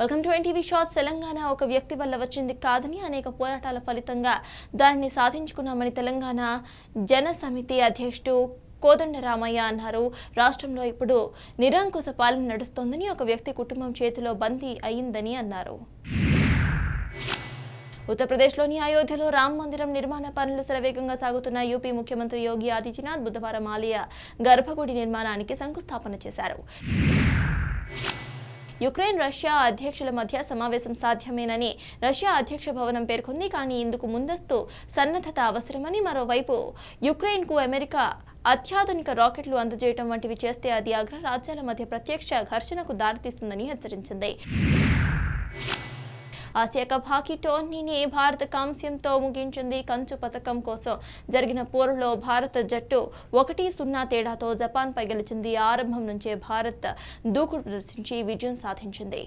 welcome to NTV shorts Telangana ఒక వ్యక్తి వల్ల వచ్చింది కాదని అనేక పోరాటాల ఫలితంగా దానిని సాధించుకున్నామని తెలంగాణ జన సమితి అధ్యక్షుడు కోదండరామయ్య అన్నారు రాష్ట్రంలో ఇప్పుడు నిరంకుశ పాలన నడుస్తోందని ఒక వ్యక్తి కుటుంబం చేతిలో బందీ అయిందని అన్నారు ఉత్తరప్రదేశ్లోని అయోధ్యలో రామ మందిరం నిర్మాణ పనులు శరవేగంగా సాగుతున్న యూపీ ముఖ్యమంత్రి యోగి ఆదిత్యనాథ్ బుధవారం ఆలయ గర్భగుడి నిర్మాణానికి శంకుస్థాపన చేశారు యుక్రెయిన్ రష్యా అధ్యక్షుల మధ్య సమావేశం సాధ్యమేనని రష్యా అధ్యక్ష భవనం పేర్కొంది కానీ ఇందుకు ముందస్తు సన్నద్ధత అవసరమని మరోవైపు యుక్రెయిన్కు అమెరికా అత్యాధునిక రాకెట్లు అందజేయటం వంటివి చేస్తే అది అగ్ర రాజ్యాల మధ్య ప్రత్యక్ష ఘర్షణకు దారితీస్తుందని హెచ్చరించింది ఆసియా కప్ హాకీ టోర్నీని భారత కాంస్యంతో ముగించింది కంచు పథకం కోసం జరిగిన పోరులో భారత జట్టు ఒకటి సున్నా తేడాతో పై గెలిచింది ఆరంభం నుంచే భారత్ దూకుడు ప్రదర్శించి విజయం సాధించింది